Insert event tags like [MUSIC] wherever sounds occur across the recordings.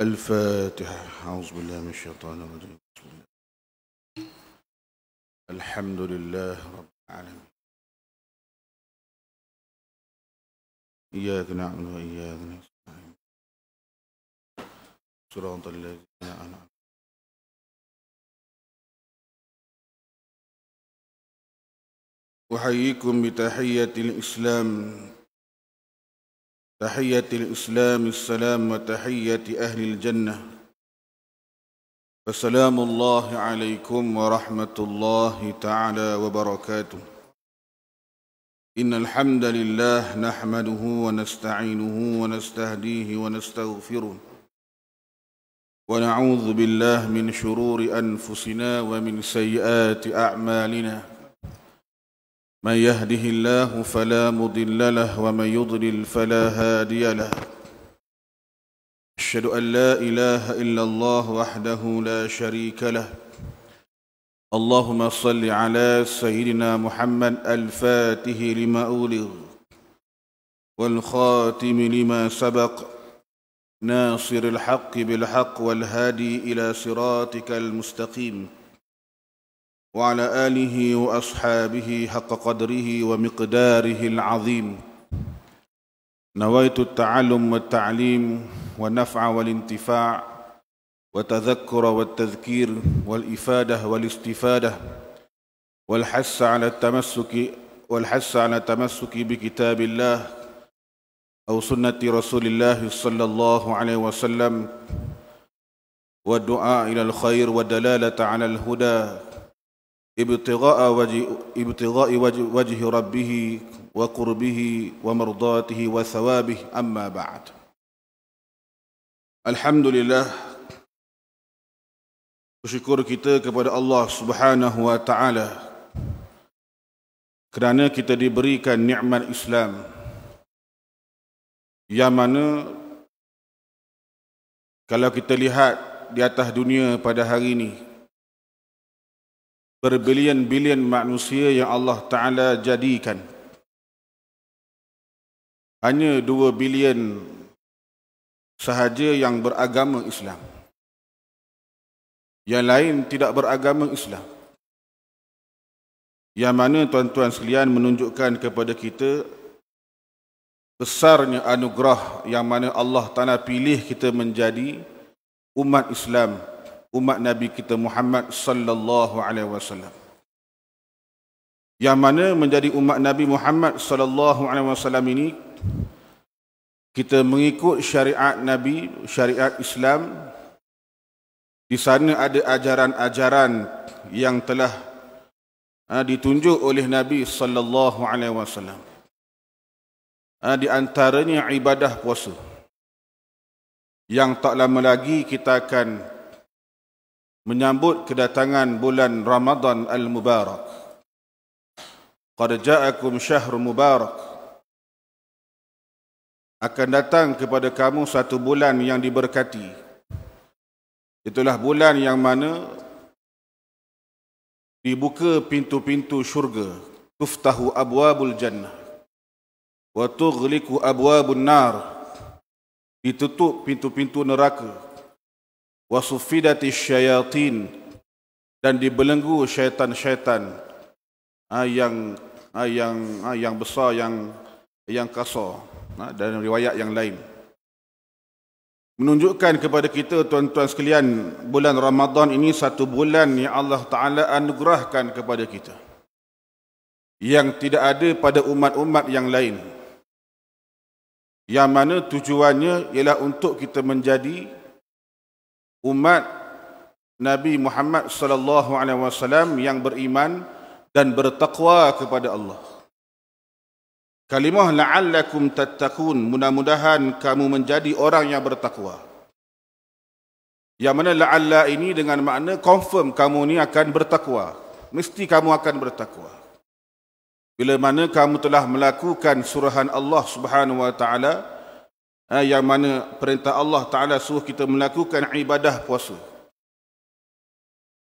الفاتحة أعوذ بالله من الشيطان الرجيم بسم الله الحمد لله رب العالمين إياك نعبد وإياك نستعين صراط الذين أنعمت أحييكم بتحية الإسلام تحية الإسلام السلام وتحية أهل الجنة فسلام الله عليكم ورحمة الله تعالى وبركاته إن الحمد لله نحمده ونستعينه ونستهديه ونستغفره ونعوذ بالله من شرور أنفسنا ومن سيئات أعمالنا من يهده الله فلا مضل له ومن يضلل فلا هادي له اشهد ان لا اله الا الله وحده لا شريك له اللهم صل على سيدنا محمد الفاتح لما أولغ والخاتم لما سبق ناصر الحق بالحق والهادي إلى صراطك المستقيم وعلى اله واصحابه حق قدره ومقداره العظيم نويت التعلم والتعليم والنفع والانتفاع وتذكر والتذكير والافاده والاستفاده والحث على التمسك والحث على التمسك بكتاب الله او سنه رسول الله صلى الله عليه وسلم والدعاء الى الخير والدلاله على الهدى ابتغاء وجه ابتغاء وجه ربه وقربه ومرضاته وثوابه اما بعد الحمد لله syukur kita kepada Allah Subhanahu wa taala kerana kita diberikan nikmat Islam yang mana kalau kita lihat di atas dunia pada hari ini berbilion-bilion manusia yang Allah Ta'ala jadikan. Hanya dua bilion sahaja yang beragama Islam. Yang lain tidak beragama Islam. Yang mana tuan-tuan sekalian menunjukkan kepada kita besarnya anugerah yang mana Allah Ta'ala pilih kita menjadi umat Islam umat Nabi kita Muhammad sallallahu alaihi wasallam. Yang mana menjadi umat Nabi Muhammad sallallahu alaihi wasallam ini kita mengikut syariat Nabi, syariat Islam. Di sana ada ajaran-ajaran yang telah ha, ditunjuk oleh Nabi sallallahu alaihi wasallam. Ha, di antaranya ibadah puasa. Yang tak lama lagi kita akan menyambut kedatangan bulan Ramadan al-Mubarak. Qad ja'akum syahr mubarak. Akan datang kepada kamu satu bulan yang diberkati. Itulah bulan yang mana dibuka pintu-pintu syurga. Tuftahu abwabul jannah. Wa tughliku abwabun nar. Ditutup pintu-pintu neraka wasufidati syayatin dan dibelenggu syaitan-syaitan ha, yang ha, yang ha, yang besar yang yang kasar dan riwayat yang lain menunjukkan kepada kita tuan-tuan sekalian bulan Ramadan ini satu bulan yang Allah Taala anugerahkan kepada kita yang tidak ada pada umat-umat yang lain yang mana tujuannya ialah untuk kita menjadi umat Nabi Muhammad sallallahu alaihi wasallam yang beriman dan bertakwa kepada Allah. Kalimah la'allakum tattaqun, mudah-mudahan kamu menjadi orang yang bertakwa. Yang mana la'alla ini dengan makna confirm kamu ni akan bertakwa. Mesti kamu akan bertakwa. Bila mana kamu telah melakukan suruhan Allah Subhanahu wa taala, ha, yang mana perintah Allah Ta'ala suruh kita melakukan ibadah puasa.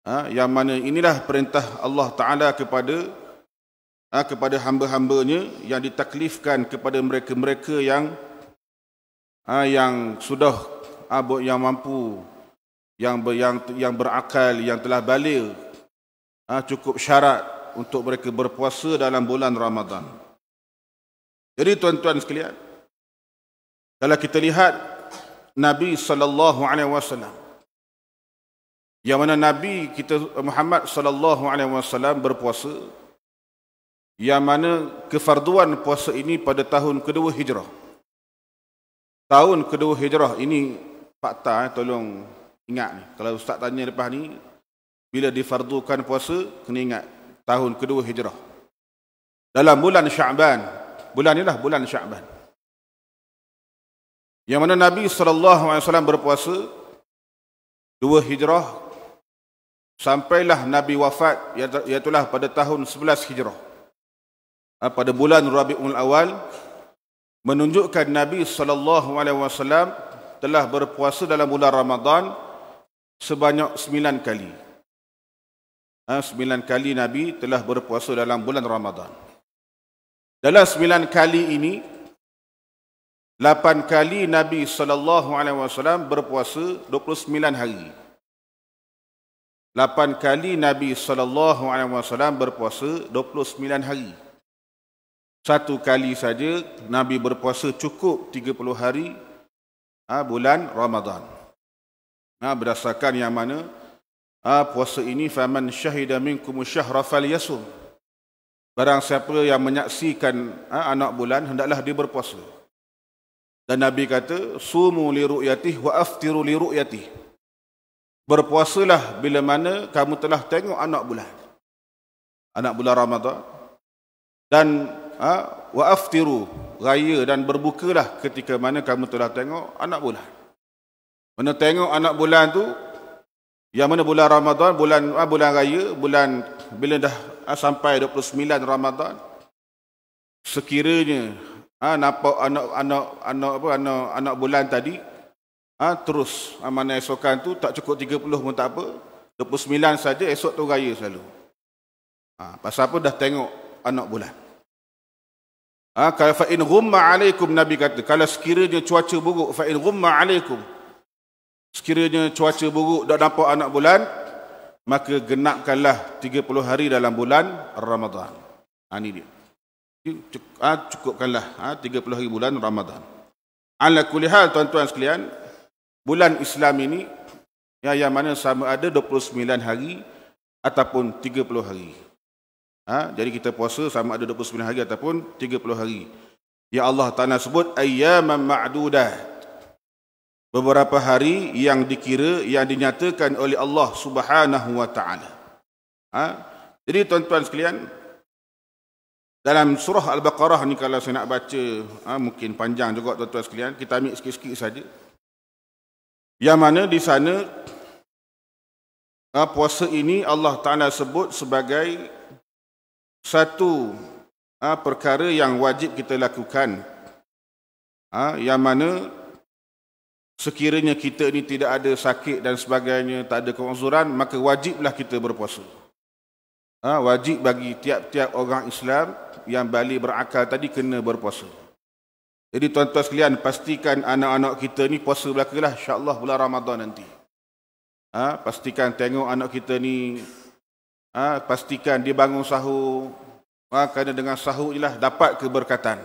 Ha, yang mana inilah perintah Allah Ta'ala kepada ha, kepada hamba-hambanya yang ditaklifkan kepada mereka-mereka yang ha, yang sudah ha, yang mampu yang, ber, yang, yang berakal, yang telah balik ha, cukup syarat untuk mereka berpuasa dalam bulan Ramadan. Jadi tuan-tuan sekalian, kalau kita lihat Nabi sallallahu alaihi wasallam yang mana Nabi kita Muhammad sallallahu alaihi wasallam berpuasa yang mana kefarduan puasa ini pada tahun kedua hijrah. Tahun kedua hijrah ini fakta eh, tolong ingat ni. Kalau ustaz tanya lepas ni bila difardukan puasa kena ingat tahun kedua hijrah. Dalam bulan Syaban, bulan inilah bulan Syaban. Yang mana Nabi SAW berpuasa dua hijrah sampailah Nabi wafat iaitu pada tahun 11 hijrah. Ha, pada bulan Rabi'ul Awal menunjukkan Nabi SAW telah berpuasa dalam bulan Ramadan sebanyak 9 kali. Ha, 9 kali Nabi telah berpuasa dalam bulan Ramadan. Dalam 9 kali ini, Lapan kali Nabi SAW berpuasa 29 hari. Lapan kali Nabi SAW berpuasa 29 hari. Satu kali saja Nabi berpuasa cukup 30 hari ha, bulan Ramadan. Ha, berdasarkan yang mana ha, puasa ini faman syahida minkum syahra falyasum. Barang siapa yang menyaksikan ha, anak bulan hendaklah dia berpuasa. Dan Nabi kata, sumu li ru'yatih wa aftiru li ru'yatih. Berpuasalah bila mana kamu telah tengok anak bulan. Anak bulan Ramadhan Dan ha, wa aftiru, raya dan berbukalah ketika mana kamu telah tengok anak bulan. Mana tengok anak bulan tu, yang mana bulan Ramadhan, bulan ha, bulan raya, bulan bila dah ha, sampai 29 Ramadhan, sekiranya ha, nampak anak anak anak apa anak anak bulan tadi ha, terus ha, esokan tu tak cukup 30 pun tak apa 29 saja esok tu raya selalu ha, pasal apa dah tengok anak bulan ha, kalau fa'in ghumma alaikum Nabi kata kalau sekiranya cuaca buruk fa'in ghumma alaikum sekiranya cuaca buruk dah nampak anak bulan maka genapkanlah 30 hari dalam bulan Ramadhan ha, ini dia Ah, cukupkanlah ha, ah, 30 hari bulan Ramadan. Ala kulli hal tuan-tuan sekalian, bulan Islam ini ya yang mana sama ada 29 hari ataupun 30 hari. Ha, jadi kita puasa sama ada 29 hari ataupun 30 hari. Ya Allah Taala sebut ayyaman ma'dudah. Beberapa hari yang dikira yang dinyatakan oleh Allah Subhanahu wa taala. Ha, jadi tuan-tuan sekalian, dalam surah al-baqarah ni kalau saya nak baca ha, mungkin panjang juga tuan-tuan sekalian kita ambil sikit-sikit saja yang mana di sana ha, puasa ini Allah Taala sebut sebagai satu ha, perkara yang wajib kita lakukan ha, yang mana sekiranya kita ni tidak ada sakit dan sebagainya tak ada keuzuran maka wajiblah kita berpuasa ha, wajib bagi tiap-tiap orang Islam yang balik berakal tadi kena berpuasa. Jadi tuan-tuan sekalian pastikan anak-anak kita ni puasa belakalah insya-Allah bulan Ramadan nanti. Ha, pastikan tengok anak kita ni ha, pastikan dia bangun sahur. Ha, kerana dengan sahur ialah dapat keberkatan.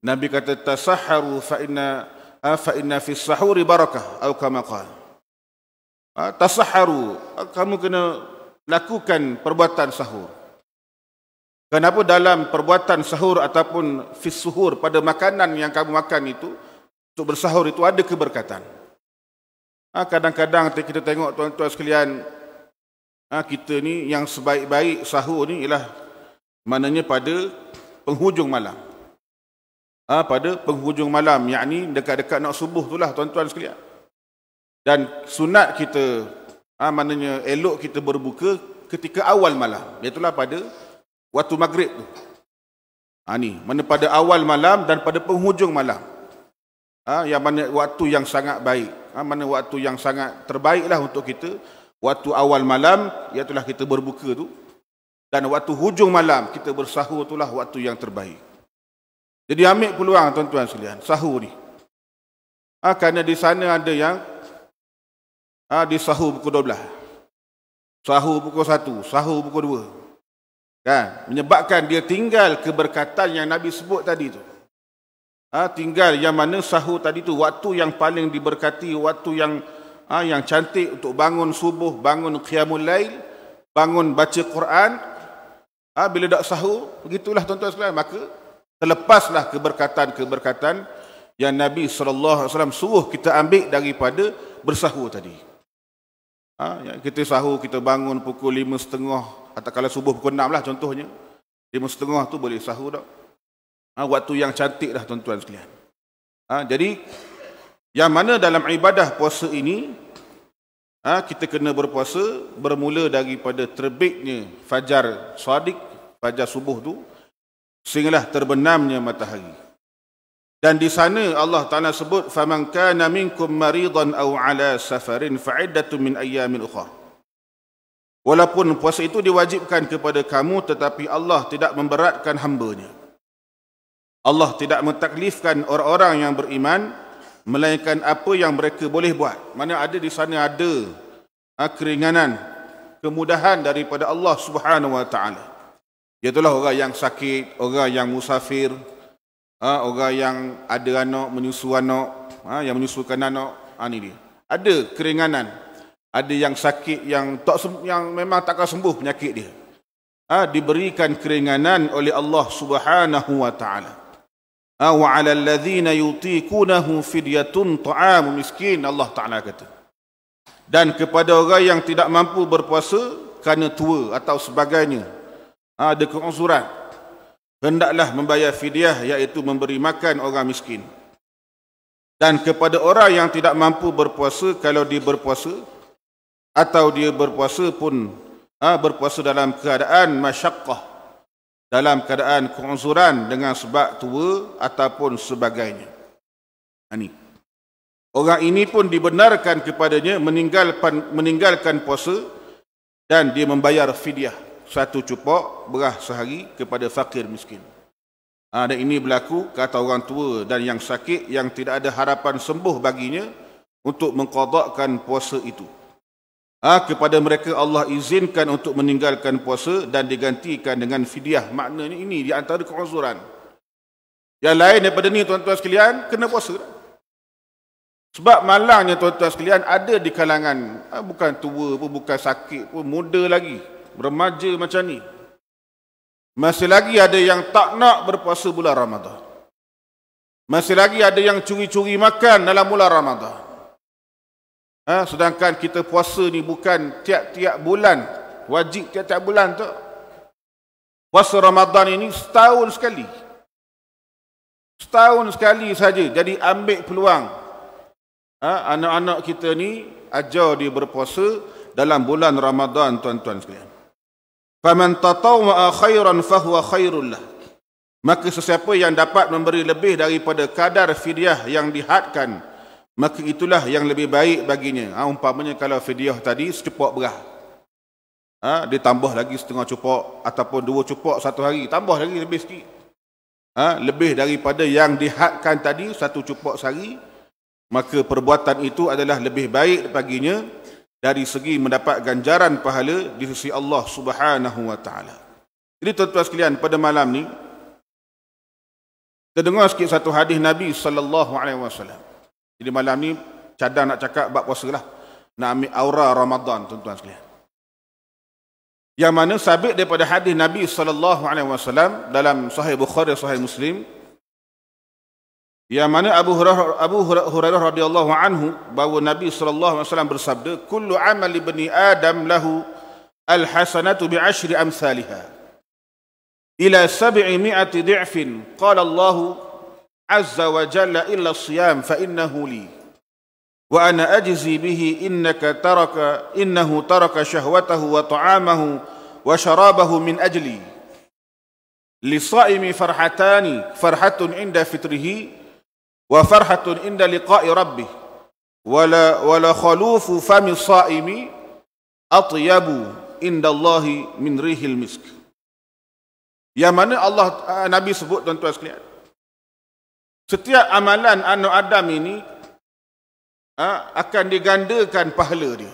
Nabi kata tasahharu fa inna ha, fa inna fi sahuri barakah atau kama qala. Ha, tasahharu kamu kena lakukan perbuatan sahur. Kenapa dalam perbuatan sahur ataupun fisuhur pada makanan yang kamu makan itu, untuk bersahur itu ada keberkatan. Ha, kadang-kadang ha, kita tengok tuan-tuan sekalian, ha, kita ni yang sebaik-baik sahur ni ialah maknanya pada penghujung malam. Ha, pada penghujung malam, yakni dekat-dekat nak subuh itulah tuan-tuan sekalian. Dan sunat kita Ha, maknanya elok kita berbuka ketika awal malam. Itulah pada waktu maghrib tu. Ha, ni, mana pada awal malam dan pada penghujung malam. Ha, yang mana waktu yang sangat baik. Ha, mana waktu yang sangat terbaiklah untuk kita. Waktu awal malam, iaitulah kita berbuka tu. Dan waktu hujung malam, kita bersahur itulah waktu yang terbaik. Jadi ambil peluang tuan-tuan sekalian, sahur ni. Ha, kerana di sana ada yang Ha, ah, di sahur pukul 12. Sahur buku 1, sahur buku 2. Kan? Menyebabkan dia tinggal keberkatan yang Nabi sebut tadi tu. Ha, tinggal yang mana sahur tadi tu waktu yang paling diberkati, waktu yang ha, yang cantik untuk bangun subuh, bangun qiyamul lail, bangun baca Quran. Ha, bila dah sahur, begitulah tuan-tuan sekalian, maka terlepaslah keberkatan-keberkatan yang Nabi sallallahu alaihi wasallam suruh kita ambil daripada bersahur tadi. Ha, ya, kita sahur, kita bangun pukul 5.30 atau kalau subuh pukul 6 lah contohnya. 5.30 tu boleh sahur tak? Ha, waktu yang cantik dah tuan-tuan sekalian. Ha, jadi, yang mana dalam ibadah puasa ini, ha, kita kena berpuasa bermula daripada terbitnya fajar sadiq, fajar subuh tu, sehinggalah terbenamnya matahari dan di sana Allah Taala sebut faman kana minkum maridan aw ala safarin fa iddatu min ayyamin ukhra walaupun puasa itu diwajibkan kepada kamu tetapi Allah tidak memberatkan hamba-Nya Allah tidak mentaklifkan orang-orang yang beriman melainkan apa yang mereka boleh buat mana ada di sana ada ha, keringanan kemudahan daripada Allah Subhanahu wa taala iaitu orang yang sakit orang yang musafir ha, orang yang ada anak menyusu anak ha, yang menyusukan anak ha, ni dia ada keringanan ada yang sakit yang tak yang memang takkan sembuh penyakit dia ha, diberikan keringanan oleh Allah Subhanahu wa taala ha, wa ala alladhina yutiqunahu fidyatun ta'am miskin Allah taala kata dan kepada orang yang tidak mampu berpuasa kerana tua atau sebagainya ha, ada keuzuran hendaklah membayar fidyah iaitu memberi makan orang miskin. Dan kepada orang yang tidak mampu berpuasa kalau dia berpuasa atau dia berpuasa pun ha, berpuasa dalam keadaan masyakkah dalam keadaan keuzuran dengan sebab tua ataupun sebagainya. Ini. Ha, orang ini pun dibenarkan kepadanya meninggalkan, meninggalkan puasa dan dia membayar fidyah satu cupok beras sehari kepada fakir miskin. Ha, dan ini berlaku kata orang tua dan yang sakit yang tidak ada harapan sembuh baginya untuk mengkodokkan puasa itu. Ha, kepada mereka Allah izinkan untuk meninggalkan puasa dan digantikan dengan fidyah. Maknanya ini di antara keuzuran. Yang lain daripada ini tuan-tuan sekalian, kena puasa. Sebab malangnya tuan-tuan sekalian ada di kalangan, ha, bukan tua pun, bukan sakit pun, muda lagi remaja macam ni masih lagi ada yang tak nak berpuasa bulan Ramadan masih lagi ada yang curi-curi makan dalam bulan Ramadan ha? sedangkan kita puasa ni bukan tiap-tiap bulan wajib tiap-tiap bulan tu puasa Ramadan ini setahun sekali setahun sekali saja jadi ambil peluang ha? anak-anak kita ni ajar dia berpuasa dalam bulan Ramadan tuan-tuan sekalian Faman tatawwa'a khairan fahuwa khairul lah. Maka sesiapa yang dapat memberi lebih daripada kadar fidyah yang dihadkan, maka itulah yang lebih baik baginya. Ha, umpamanya kalau fidyah tadi secepat berah. Ha, dia tambah lagi setengah cupok ataupun dua cupok satu hari. Tambah lagi lebih sikit. Ha, lebih daripada yang dihadkan tadi satu cupok sehari, maka perbuatan itu adalah lebih baik baginya dari segi mendapat ganjaran pahala di sisi Allah Subhanahu wa taala. Jadi tuan-tuan sekalian pada malam ni kita dengar sikit satu hadis Nabi sallallahu alaihi wasallam. Jadi malam ni cadang nak cakap bab puasa lah. Nak ambil aura Ramadan tuan-tuan sekalian. Yang mana sabit daripada hadis Nabi sallallahu alaihi wasallam dalam sahih Bukhari sahih Muslim Yang mana Abu Hurairah Abu Hurairah radhiyallahu anhu bahawa Nabi sallallahu alaihi wasallam bersabda, "Kullu amali bani Adam lahu al-hasanatu bi ashri amsalha." Ila 700 di'fin. Qala Allah azza wa jalla illa as-siyam fa innahu li. Wa ana ajzi bihi innaka taraka innahu taraka shahwatahu wa ta'amahu wa sharabahu min ajli. للصائم فرحتان فرحة عند فطره wa farhatun inda liqa'i rabbi wala wala khalufu fami sa'imi atyabu inda Allahi min rihil misk yang mana Allah eh, Nabi sebut tuan-tuan sekalian setiap amalan anak Adam ini ha, akan digandakan pahala dia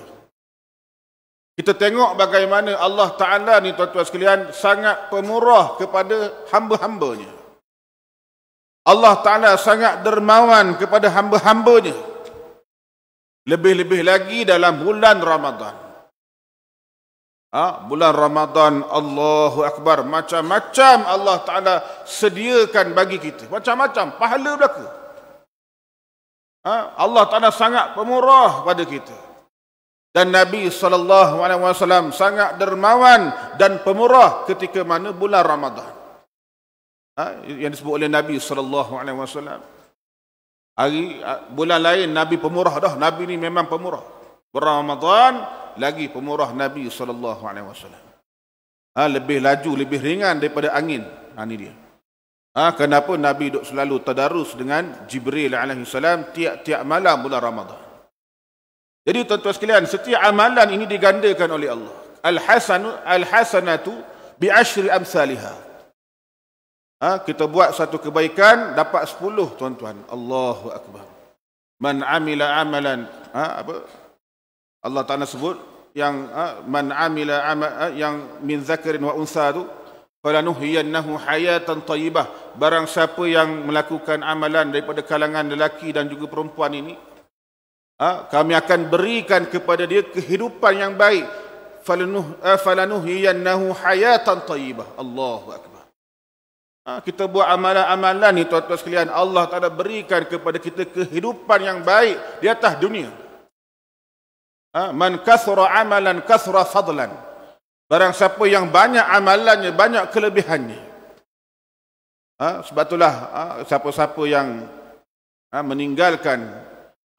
kita tengok bagaimana Allah Ta'ala ni tuan-tuan sekalian sangat pemurah kepada hamba-hambanya. Allah Ta'ala sangat dermawan kepada hamba-hambanya. Lebih-lebih lagi dalam bulan Ramadhan Ha, bulan Ramadhan Allahu Akbar macam-macam Allah Taala sediakan bagi kita. Macam-macam pahala belaka. Ha, Allah Taala sangat pemurah pada kita. Dan Nabi saw sangat dermawan dan pemurah ketika mana bulan Ramadhan ha? yang disebut oleh Nabi sallallahu alaihi wasallam hari ha, bulan lain Nabi pemurah dah Nabi ni memang pemurah Bulan Ramadan lagi pemurah Nabi sallallahu alaihi wasallam ha lebih laju lebih ringan daripada angin ha ni dia ha kenapa Nabi duk selalu tadarus dengan Jibril alaihi salam tiap-tiap malam bulan Ramadhan. jadi tuan-tuan sekalian setiap amalan ini digandakan oleh Allah al hasanu al hasanatu bi ashri amsalihah Ha, kita buat satu kebaikan dapat 10 tuan-tuan. Allahu akbar. Man amila amalan ha, apa? Allah Taala sebut yang ha, man amila amal, ha, yang min zakarin wa unsa tu falanuhyiyannahu hayatan tayyibah. Barang siapa yang melakukan amalan daripada kalangan lelaki dan juga perempuan ini ha, kami akan berikan kepada dia kehidupan yang baik. Falanuh ha, falanuhyiyannahu hayatan tayyibah. Allahu akbar. Ha, kita buat amalan-amalan ni tuan-tuan sekalian. Allah Ta'ala berikan kepada kita kehidupan yang baik di atas dunia. Ha, Man kathura amalan kasra fadlan. Barang siapa yang banyak amalannya, banyak kelebihannya. Ha, sebab itulah ha, siapa-siapa yang ha, meninggalkan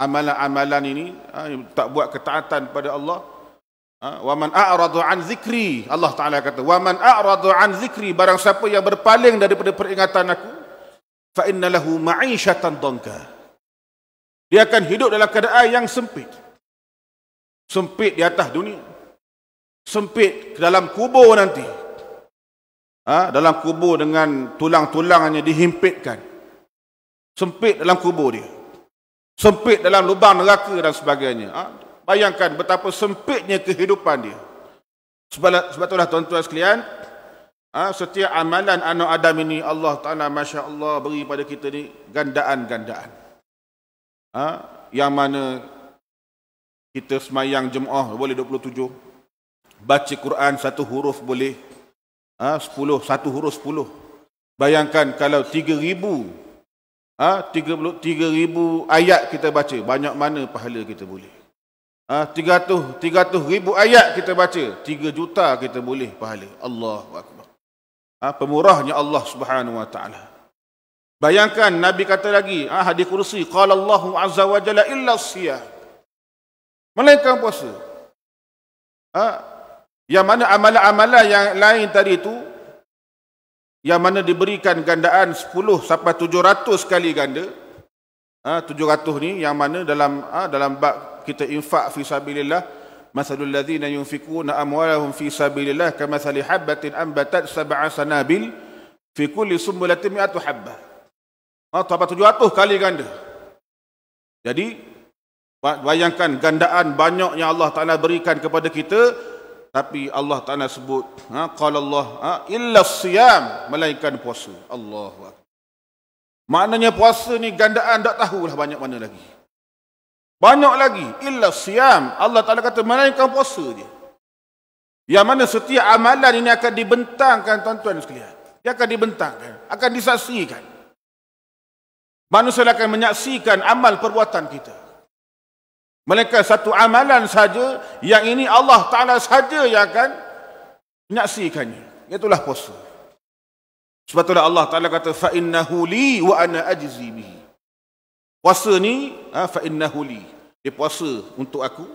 amalan-amalan ini, ha, tak buat ketaatan pada Allah, Ha? Wa man a'radu an zikri Allah Taala kata wa man a'radu an zikri barang siapa yang berpaling daripada peringatan aku fa innalahu ma'ishatan dangka dia akan hidup dalam keadaan yang sempit sempit di atas dunia sempit ke dalam kubur nanti ha? dalam kubur dengan tulang-tulangnya dihimpitkan sempit dalam kubur dia sempit dalam lubang neraka dan sebagainya ha? Bayangkan betapa sempitnya kehidupan dia. Sebab, sebab itulah tuan-tuan sekalian, ha, setiap amalan anak Adam ini Allah Ta'ala Masya Allah beri pada kita ni gandaan-gandaan. Ha, yang mana kita semayang jemaah boleh 27. Baca Quran satu huruf boleh. Ha, 10, satu huruf 10. Bayangkan kalau 3,000 Ha, 33,000 ayat kita baca. Banyak mana pahala kita boleh. Ah ha, 300, 300 ribu ayat kita baca 3 juta kita boleh pahala Allahu Akbar ha, pemurahnya Allah subhanahu wa ta'ala bayangkan Nabi kata lagi ha, hadis kursi qala Allahu azza wa jalla illa siyah melainkan puasa ha, yang mana amalan-amalan yang lain tadi itu yang mana diberikan gandaan 10 sampai 700 kali ganda ha, ah, 700 ni yang mana dalam ha, dalam bab kita infak fi sabilillah masalul ladzina yunfikuna amwalahum fi sabilillah kama sali habatin anbatat sab'a sanabil fi kulli sumbulatin mi'atu habba ha, 700 kali ganda jadi bayangkan gandaan banyak yang Allah Taala berikan kepada kita tapi Allah Taala sebut ha Allah ha, illa siyam melainkan puasa Allahu akbar Maknanya puasa ni gandaan tak tahulah banyak mana lagi. Banyak lagi. Illa siam. Allah Ta'ala kata menaikkan puasa je. Yang mana setiap amalan ini akan dibentangkan tuan-tuan sekalian. Dia akan dibentangkan. Akan disaksikan. Manusia akan menyaksikan amal perbuatan kita. Mereka satu amalan saja yang ini Allah Ta'ala saja yang akan menyaksikannya. Itulah puasa. Sebab itulah Allah Taala kata fa innahu li wa ana ajzi bihi. Puasa ni ha, fa innahu li. Dia puasa untuk aku.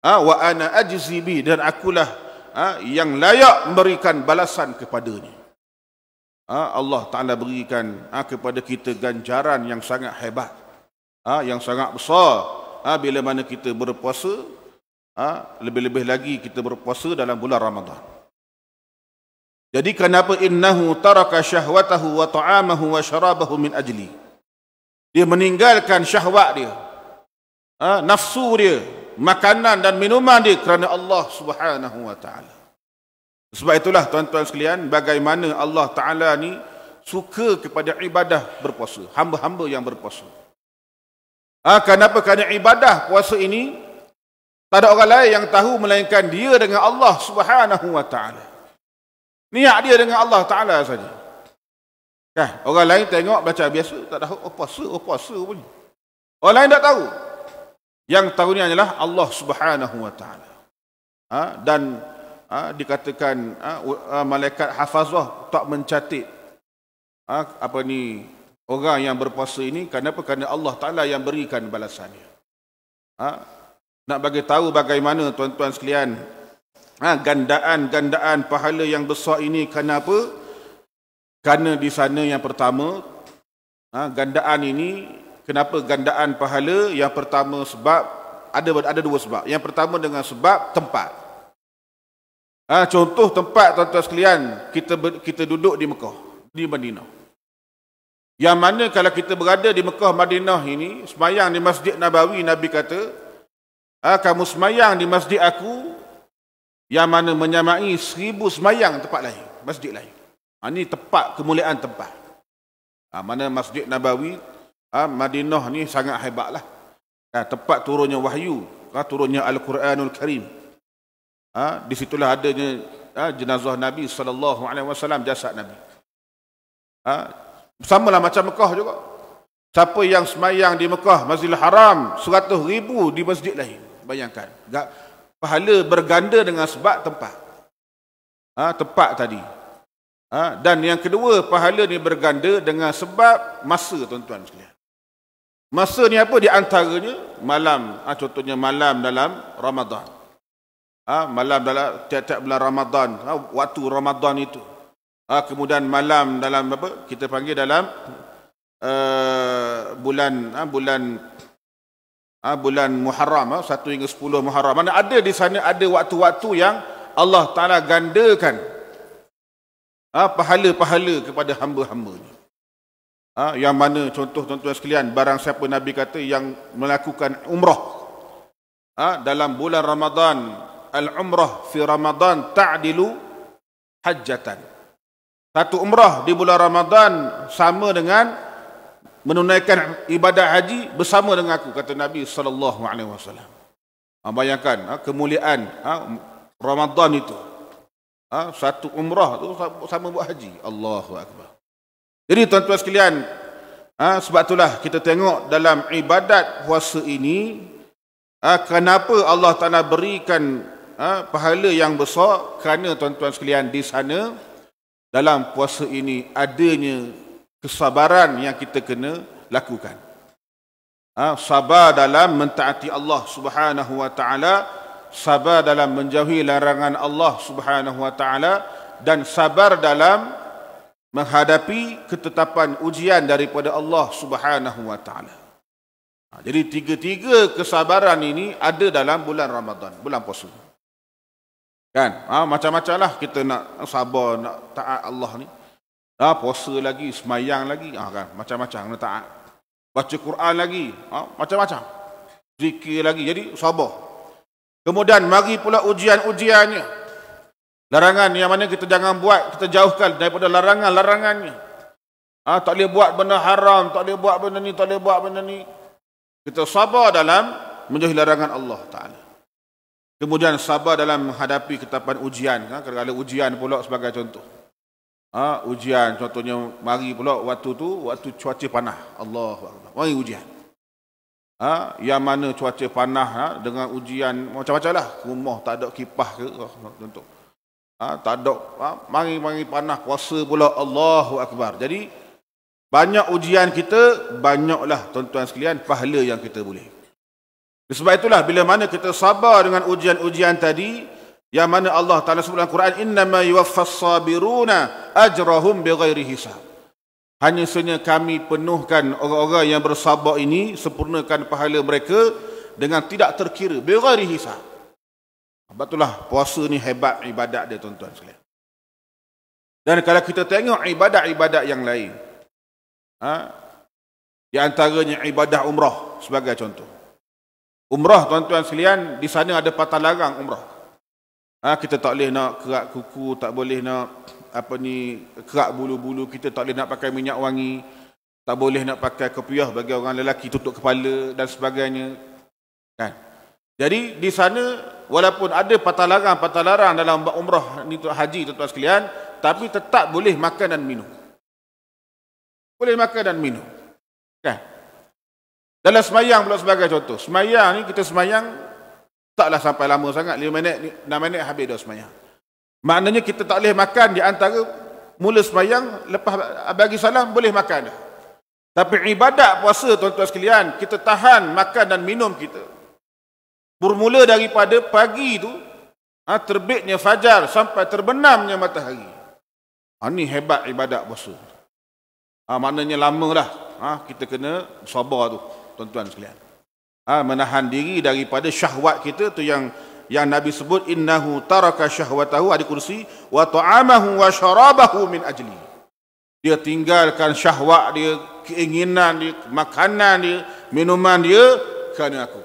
Ha, wa ana ajzi bihi dan akulah ha, yang layak memberikan balasan kepadanya. Ha, Allah Taala berikan ha, kepada kita ganjaran yang sangat hebat. Ha, yang sangat besar. Ha, bila mana kita berpuasa. Ha, lebih-lebih lagi kita berpuasa dalam bulan Ramadan. Jadi kenapa innahu taraka syahwatahu wa ta'amahu wa syarabahu min ajli? Dia meninggalkan syahwat dia. Ha? nafsu dia, makanan dan minuman dia kerana Allah Subhanahu wa taala. Sebab itulah tuan-tuan sekalian, bagaimana Allah Taala ni suka kepada ibadah berpuasa, hamba-hamba yang berpuasa. Ha? kenapa kerana ibadah puasa ini tak ada orang lain yang tahu melainkan dia dengan Allah Subhanahu wa taala. Niat dia dengan Allah Ta'ala saja. Kan? Orang lain tengok baca biasa, tak tahu apa se, apa se pun. Orang lain tak tahu. Yang tahu ni hanyalah Allah Subhanahu Wa Ta'ala. Ha? Dan ha? dikatakan ha? ha malaikat hafazah tak mencatat ha? apa ni orang yang berpuasa ini kenapa kerana Allah Taala yang berikan balasannya ha? nak bagi tahu bagaimana tuan-tuan sekalian ha, gandaan-gandaan pahala yang besar ini kerana apa? Kerana di sana yang pertama, ha, gandaan ini, kenapa gandaan pahala? Yang pertama sebab, ada ada dua sebab. Yang pertama dengan sebab tempat. Ha, contoh tempat tuan-tuan sekalian, kita kita duduk di Mekah, di Madinah. Yang mana kalau kita berada di Mekah Madinah ini, semayang di Masjid Nabawi, Nabi kata, ha, kamu semayang di masjid aku, yang mana menyamai seribu semayang tempat lain, masjid lain. Ha, ini tempat kemuliaan tempat. Ha, mana masjid Nabawi, ha, Madinah ni sangat hebat lah. Ha, tempat turunnya wahyu, ha, turunnya Al-Quranul Karim. Ha, di situlah adanya ha, jenazah Nabi SAW, jasad Nabi. Ha, Sama lah macam Mekah juga. Siapa yang semayang di Mekah, Masjidil Haram, 100 ribu di masjid lain. Bayangkan pahala berganda dengan sebab tempat. Ha, tempat tadi. Ha, dan yang kedua, pahala ni berganda dengan sebab masa, tuan-tuan Masa ni apa? Di antaranya, malam. Ha, contohnya, malam dalam Ramadan. Ha, malam dalam tiap-tiap bulan Ramadan. Ha, waktu Ramadan itu. Ha, kemudian malam dalam apa? Kita panggil dalam uh, bulan ha, bulan ha, bulan Muharram ha, satu hingga sepuluh Muharram mana ada di sana ada waktu-waktu yang Allah Ta'ala gandakan ha, pahala-pahala kepada hamba-hambanya ha, yang mana contoh-contoh sekalian barang siapa Nabi kata yang melakukan umrah ha, dalam bulan Ramadan al-umrah fi Ramadan ta'dilu hajatan satu umrah di bulan Ramadan sama dengan menunaikan ibadah haji bersama dengan aku kata Nabi sallallahu alaihi wasallam. Ah, bayangkan ah, kemuliaan ah, Ramadan itu. satu umrah tu sama buat haji. Allahu akbar. Jadi tuan-tuan sekalian, sebab itulah kita tengok dalam ibadat puasa ini kenapa Allah Taala berikan pahala yang besar kerana tuan-tuan sekalian di sana dalam puasa ini adanya kesabaran yang kita kena lakukan. Ha, sabar dalam mentaati Allah Subhanahu wa taala, sabar dalam menjauhi larangan Allah Subhanahu wa taala dan sabar dalam menghadapi ketetapan ujian daripada Allah Subhanahu wa taala. Ha, jadi tiga-tiga kesabaran ini ada dalam bulan Ramadan, bulan puasa. Kan? Ha, macam lah kita nak sabar, nak taat Allah ni. Ha, puasa lagi, semayang lagi, ha, kan? macam-macam kena taat. Baca Quran lagi, ha, macam-macam. Zikir lagi, jadi sabar. Kemudian, mari pula ujian-ujiannya. Larangan yang mana kita jangan buat, kita jauhkan daripada larangan-larangannya. Ha, tak boleh buat benda haram, tak boleh buat benda ni, tak boleh buat benda ni. Kita sabar dalam menjauhi larangan Allah Ta'ala. Kemudian sabar dalam menghadapi ketapan ujian. Ha, kerana ujian pula sebagai contoh ha, ujian contohnya mari pula waktu tu waktu cuaca panas Allah mari ujian ha, yang mana cuaca panas ha, dengan ujian macam-macam lah rumah tak ada kipah ke contoh ha, tak ada ha, mari-mari panas puasa pula Allahu Akbar jadi banyak ujian kita banyaklah tuan-tuan sekalian pahala yang kita boleh sebab itulah bila mana kita sabar dengan ujian-ujian tadi, yang mana Allah Ta'ala sebut dalam Quran, Innama yuwaffas sabiruna ajrahum bighairi hisab. Hanya sesungguhnya kami penuhkan orang-orang yang bersabar ini, sempurnakan pahala mereka dengan tidak terkira. Bighairi hisab. Sebab itulah puasa ni hebat ibadat dia tuan-tuan sekalian. Dan kalau kita tengok ibadat-ibadat yang lain. Ha? Di antaranya ibadah umrah sebagai contoh. Umrah tuan-tuan sekalian, di sana ada patah larang umrah. Ha, kita tak boleh nak kerak kuku, tak boleh nak apa ni kerak bulu-bulu, kita tak boleh nak pakai minyak wangi, tak boleh nak pakai kopiah bagi orang lelaki tutup kepala dan sebagainya. Kan? Jadi di sana walaupun ada patah larang, patah larang dalam umrah ni tu haji tuan-tuan sekalian, tapi tetap boleh makan dan minum. Boleh makan dan minum. Kan? Dalam semayang pula sebagai contoh. Semayang ni kita semayang Taklah sampai lama sangat, 5 minit, 6 minit habis dah semayang. Maknanya kita tak boleh makan di antara mula semayang, lepas bagi salam boleh makan. Tapi ibadat puasa tuan-tuan sekalian, kita tahan makan dan minum kita. Bermula daripada pagi tu, ha, terbitnya fajar sampai terbenamnya matahari. ini ha, hebat ibadat puasa. Ha, maknanya lama dah ha, kita kena sabar tu tuan-tuan sekalian. Ha, menahan diri daripada syahwat kita tu yang yang Nabi sebut innahu taraka syahwatahu adi kursi wa ta'amahu wa syarabahu min ajli. Dia tinggalkan syahwat dia, keinginan dia, makanan dia, minuman dia kerana aku.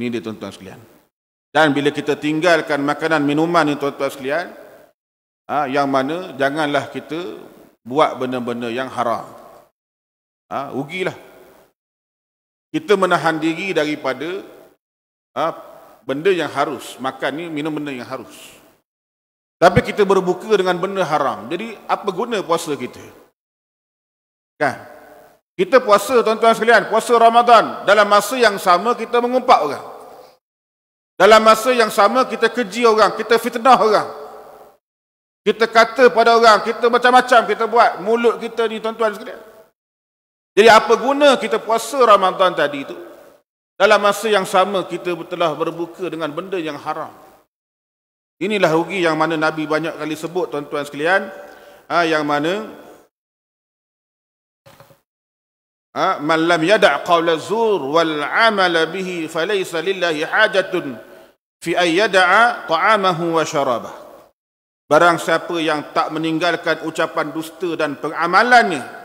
Ini dia tuan-tuan sekalian. Dan bila kita tinggalkan makanan minuman ni tuan-tuan sekalian, ha, yang mana janganlah kita buat benda-benda yang haram. Ha, rugilah. Ugilah kita menahan diri daripada ha, benda yang harus makan ni minum benda yang harus tapi kita berbuka dengan benda haram jadi apa guna puasa kita kan kita puasa tuan-tuan sekalian puasa Ramadan dalam masa yang sama kita mengumpat orang dalam masa yang sama kita keji orang kita fitnah orang kita kata pada orang kita macam-macam kita buat mulut kita ni tuan-tuan sekalian jadi apa guna kita puasa Ramadan tadi itu? Dalam masa yang sama kita telah berbuka dengan benda yang haram. Inilah rugi yang mana Nabi banyak kali sebut tuan-tuan sekalian. Ah yang mana Ah Man lam yada' qawla zur wal amala bihi falaysa lillahi hajatun fi ayyada'a ta'amahu wa syarabah. Barang siapa yang tak meninggalkan ucapan dusta dan pengamalannya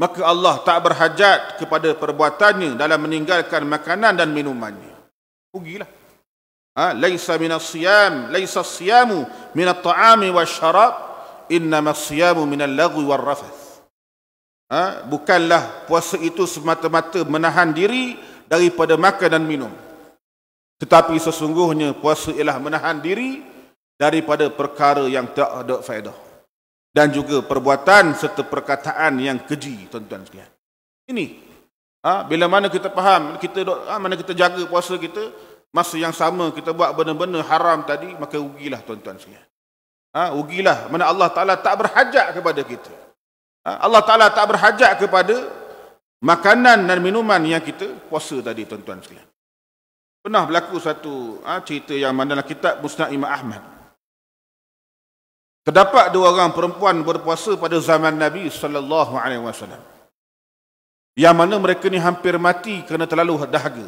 maka Allah tak berhajat kepada perbuatannya dalam meninggalkan makanan dan minumannya. Rugilah. Ha, laisa minas siyam, laisa siyamu minat ta'ami wa syarab, innama siyamu minal lagwi wal rafath. Ha, bukanlah puasa itu semata-mata menahan diri daripada makan dan minum. Tetapi sesungguhnya puasa ialah menahan diri daripada perkara yang tak ada faedah dan juga perbuatan serta perkataan yang keji tuan-tuan sekalian. Ini ha, bila mana kita faham kita ha, mana kita jaga puasa kita masa yang sama kita buat benda-benda haram tadi maka ugilah tuan-tuan sekalian. Ha, rugilah mana Allah Taala tak berhajat kepada kita. Ha, Allah Taala tak berhajat kepada makanan dan minuman yang kita puasa tadi tuan-tuan sekalian. Pernah berlaku satu ha, cerita yang mana dalam kitab Musnad Imam Ahmad. Terdapat dua orang perempuan berpuasa pada zaman Nabi sallallahu alaihi wasallam. Yang mana mereka ni hampir mati kerana terlalu dahaga.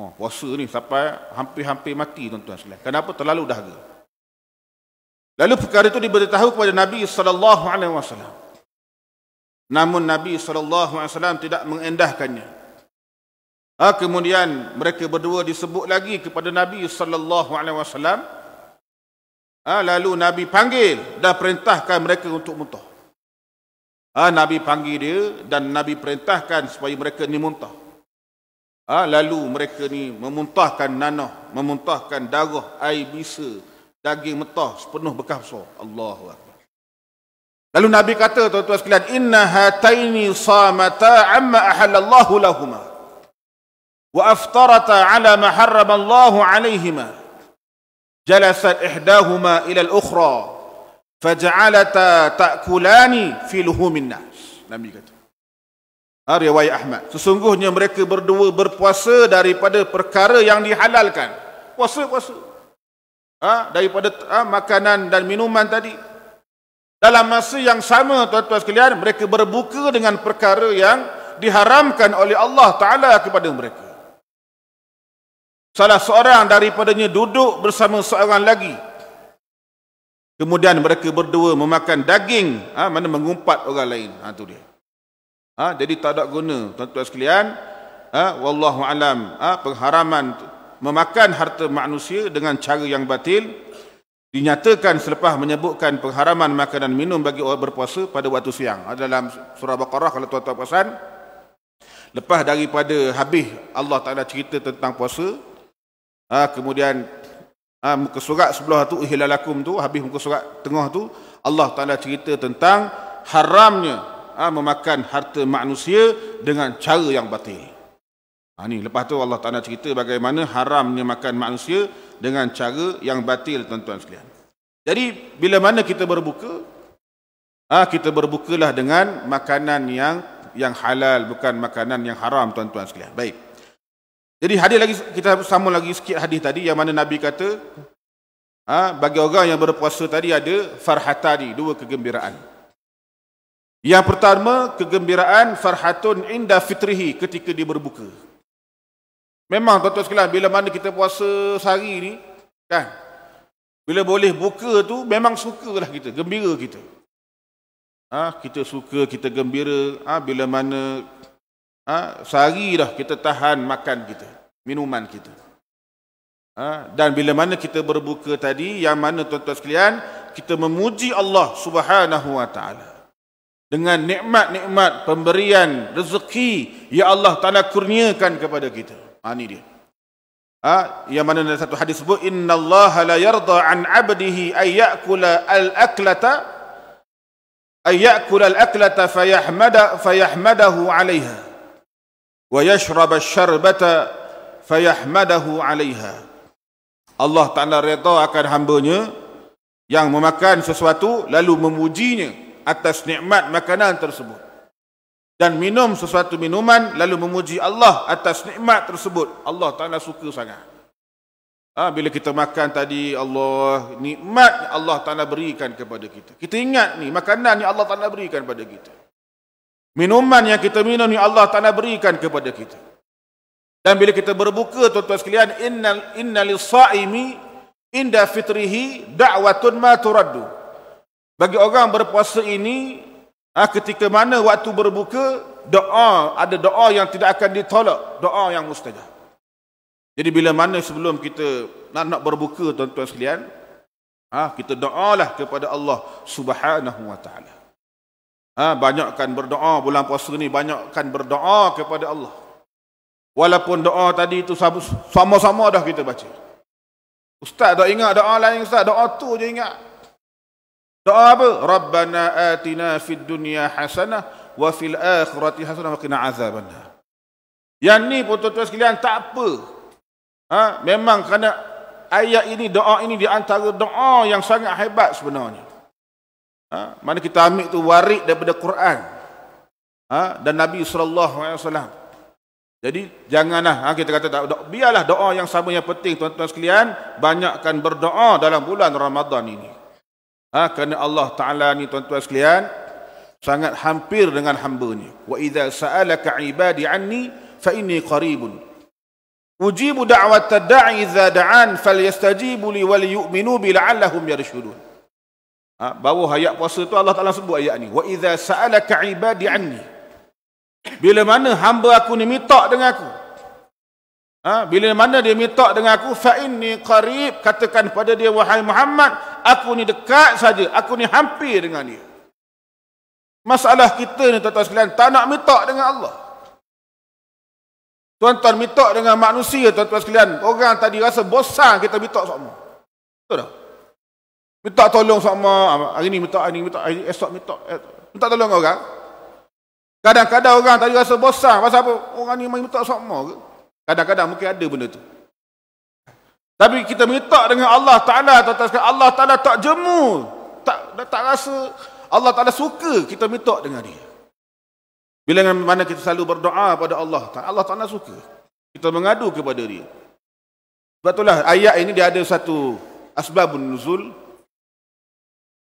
Oh, puasa ni sampai hampir-hampir mati tuan-tuan sekalian. Kenapa terlalu dahaga? Lalu perkara itu diberitahu kepada Nabi sallallahu alaihi wasallam. Namun Nabi sallallahu alaihi wasallam tidak mengendahkannya. Ha, kemudian mereka berdua disebut lagi kepada Nabi sallallahu alaihi wasallam Ha, lalu Nabi panggil dan perintahkan mereka untuk muntah. Ha, Nabi panggil dia dan Nabi perintahkan supaya mereka ni muntah. Ha, lalu mereka ni memuntahkan nanah, memuntahkan darah, air bisa, daging mentah sepenuh bekas besar. Allahu Akbar. Lalu Nabi kata tuan-tuan sekalian, "Inna hataini samata amma ahallallahu lahumah. wa aftarata ala ma harrama جلست إحداهما إلى الأخرى فجعلتا تأكلان في لهوم الناس نبي ha, Riwayat Ahmad. Sesungguhnya mereka berdua berpuasa daripada perkara yang dihalalkan. Puasa-puasa. Ha? Daripada ha? makanan dan minuman tadi. Dalam masa yang sama, tuan-tuan sekalian, mereka berbuka dengan perkara yang diharamkan oleh Allah Ta'ala kepada mereka. Salah seorang daripadanya duduk bersama seorang lagi. Kemudian mereka berdua memakan daging, ha, mana mengumpat orang lain. Ha, itu dia. Ha, jadi tak ada guna, tuan-tuan sekalian. Ha, Wallahu alam, ha, pengharaman memakan harta manusia dengan cara yang batil dinyatakan selepas menyebutkan pengharaman makanan minum bagi orang berpuasa pada waktu siang. Ha, dalam surah Baqarah kalau tuan-tuan perasan, lepas daripada habis Allah Taala cerita tentang puasa, Ha, kemudian ha, muka surat sebelah tu ihlalakum tu habis muka surat tengah tu Allah Taala cerita tentang haramnya ha, memakan harta manusia dengan cara yang batil. Ha, ni lepas tu Allah Taala cerita bagaimana haramnya makan manusia dengan cara yang batil tuan-tuan sekalian. Jadi bila mana kita berbuka ha, kita berbukalah dengan makanan yang yang halal bukan makanan yang haram tuan-tuan sekalian. Baik. Jadi hadis lagi kita sambung lagi sikit hadis tadi yang mana Nabi kata ha, bagi orang yang berpuasa tadi ada farhatani dua kegembiraan. Yang pertama kegembiraan farhatun inda fitrihi ketika dia berbuka. Memang tuan-tuan sekalian bila mana kita puasa sehari ni kan bila boleh buka tu memang sukalah kita, gembira kita. Ha, kita suka, kita gembira ha, bila mana ha, sehari dah kita tahan makan kita, minuman kita. Ha, dan bila mana kita berbuka tadi, yang mana tuan-tuan sekalian, kita memuji Allah subhanahu wa ta'ala. Dengan nikmat-nikmat pemberian rezeki yang Allah Ta'ala kurniakan kepada kita. Ha, ini dia. Ha, yang mana ada satu hadis sebut, Inna Allah la yarda an abdihi ayyakula al-aklata ayyakula al-aklata fayahmadahu alaiha. ويشرب الشربة فيحمده عليها Allah Ta'ala reda akan hambanya yang memakan sesuatu lalu memujinya atas nikmat makanan tersebut. Dan minum sesuatu minuman lalu memuji Allah atas nikmat tersebut. Allah Ta'ala suka sangat. Ha, bila kita makan tadi Allah nikmat Allah Ta'ala berikan kepada kita. Kita ingat ni makanan yang Allah Ta'ala berikan kepada kita. Minuman yang kita minum ni Allah Taala berikan kepada kita. Dan bila kita berbuka tuan-tuan sekalian innal innal saimi inda fitrihi da'watun ma turaddu. Bagi orang berpuasa ini ah ketika mana waktu berbuka doa ada doa yang tidak akan ditolak, doa yang mustajab. Jadi bila mana sebelum kita nak nak berbuka tuan-tuan sekalian, ha, kita doalah kepada Allah Subhanahu wa taala. Ha, banyakkan berdoa bulan puasa ni banyakkan berdoa kepada Allah. Walaupun doa tadi tu sama-sama dah kita baca. Ustaz dah ingat doa lain ustaz, doa tu je ingat. Doa apa? Rabbana atina fid dunya hasanah wa fil akhirati hasanah wa qina azaban. Yang ni pun tuan-tuan sekalian tak apa. Ha? memang kerana ayat ini doa ini di antara doa yang sangat hebat sebenarnya. Ha? Mana kita ambil itu warik daripada Quran ha? dan Nabi SAW. Jadi janganlah ha, kita kata tak, do, biarlah doa yang sama yang penting tuan-tuan sekalian banyakkan berdoa dalam bulan Ramadan ini. Ha, kerana Allah Taala ni tuan-tuan sekalian sangat hampir dengan hamba-Nya. Wa idza sa'alaka 'ibadi 'anni fa inni qaribun. Ujibu da'wat tad'i idza da'an falyastajibu li wal yu'minu bi la'allahum Ha, bawah ayat puasa tu Allah Taala sebut ayat ni. Wa idza sa'alaka 'ibadi 'anni. Bila mana hamba aku ni minta dengan aku? Ha, bila mana dia minta dengan aku fa inni qarib katakan pada dia wahai Muhammad aku ni dekat saja aku ni hampir dengan dia masalah kita ni tuan-tuan sekalian tak nak minta dengan Allah tuan-tuan minta dengan manusia tuan-tuan sekalian orang tadi rasa bosan kita minta semua betul tak Minta tolong sama ah, hari ni minta hari ni minta hari esok minta eh, minta tolong orang. Kadang-kadang orang tadi rasa bosan pasal apa? Orang ni main minta sama ke? Kadang-kadang mungkin ada benda tu. Tapi kita minta dengan Allah Taala tuan-tuan Allah Taala tak jemu, tak tak rasa Allah Taala suka kita minta dengan dia. Bila mana kita selalu berdoa pada Allah, Allah Taala suka. Kita mengadu kepada dia. Sebab itulah ayat ini dia ada satu asbabun nuzul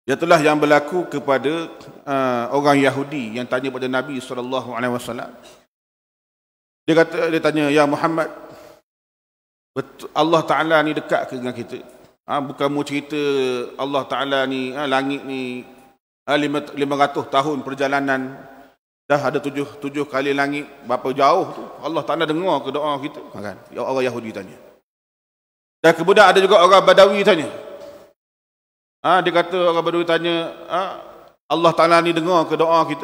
Ya itulah yang berlaku kepada uh, orang Yahudi yang tanya kepada Nabi saw. Dia kata dia tanya, "Ya Muhammad, Allah Taala ni dekat ke dengan kita? ha, bukan mu cerita Allah Taala ni ha, langit ni ha, ratus tahun perjalanan dah ada tujuh tujuh kali langit berapa jauh tu Allah Taala dengar ke doa kita kan orang Yahudi tanya dan kemudian ada juga orang Badawi tanya Ha, dia kata orang Badui tanya, ha, Allah Ta'ala ni dengar ke doa kita?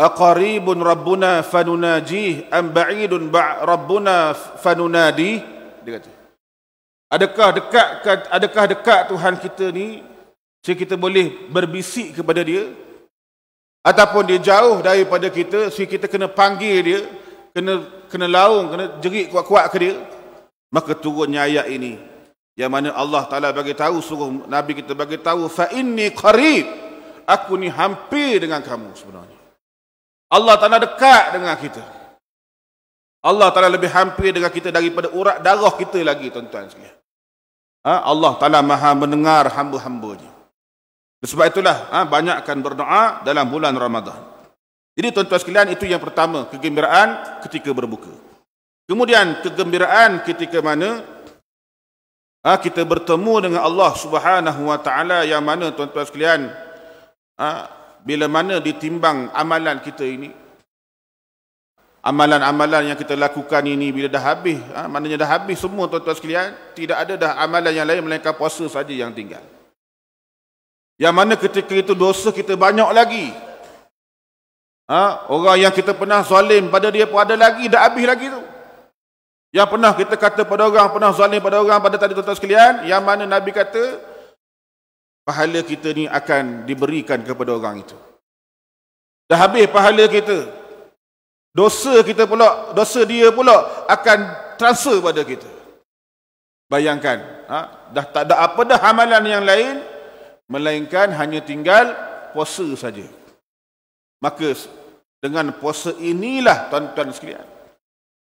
Aqaribun Rabbuna fanunajih am ba'idun Rabbuna fanunadi? Dia kata. Adakah dekat adakah dekat Tuhan kita ni sehingga kita boleh berbisik kepada dia? Ataupun dia jauh daripada kita sehingga kita kena panggil dia, kena kena laung, kena jerit kuat-kuat ke dia? Maka turunnya ayat ini yang mana Allah Taala bagi tahu suruh nabi kita bagi tahu fa inni qarib aku ni hampir dengan kamu sebenarnya Allah Taala dekat dengan kita Allah Taala lebih hampir dengan kita daripada urat darah kita lagi tuan-tuan sekalian ha? Allah Taala Maha mendengar hamba-hambanya sebab itulah ha? banyakkan berdoa dalam bulan Ramadan jadi tuan-tuan sekalian itu yang pertama kegembiraan ketika berbuka kemudian kegembiraan ketika mana ha, kita bertemu dengan Allah Subhanahu Wa Taala yang mana tuan-tuan sekalian ha, bila mana ditimbang amalan kita ini amalan-amalan yang kita lakukan ini bila dah habis ha, maknanya dah habis semua tuan-tuan sekalian tidak ada dah amalan yang lain melainkan puasa saja yang tinggal yang mana ketika itu dosa kita banyak lagi ha, orang yang kita pernah zalim pada dia pun ada lagi dah habis lagi tu yang pernah kita kata pada orang, pernah zalim pada orang pada tadi tuan-tuan sekalian, yang mana Nabi kata pahala kita ni akan diberikan kepada orang itu. Dah habis pahala kita. Dosa kita pula, dosa dia pula akan transfer pada kita. Bayangkan, ha? dah tak ada apa dah amalan yang lain melainkan hanya tinggal puasa saja. Maka dengan puasa inilah tuan-tuan sekalian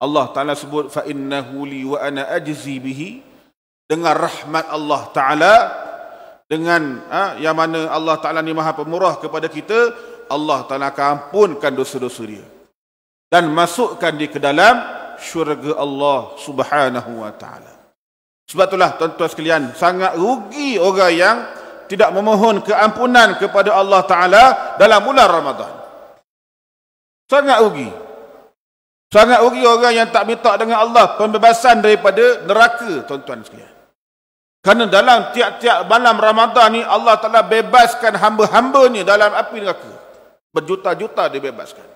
Allah Taala sebut fa innahu li wa ana ajzi bihi dengan rahmat Allah Taala dengan ha, yang mana Allah Taala ni Maha pemurah kepada kita Allah Taala akan ampunkan dosa-dosa dia dan masukkan dia ke dalam syurga Allah Subhanahu wa taala. Sebab itulah tuan-tuan sekalian sangat rugi orang yang tidak memohon keampunan kepada Allah taala dalam bulan Ramadhan. Sangat rugi. Sangat rugi orang yang tak minta dengan Allah pembebasan daripada neraka, tuan-tuan sekalian. Kerana dalam tiap-tiap malam Ramadhan ni Allah Taala bebaskan hamba-hambanya dalam api neraka. Berjuta-juta dibebaskan.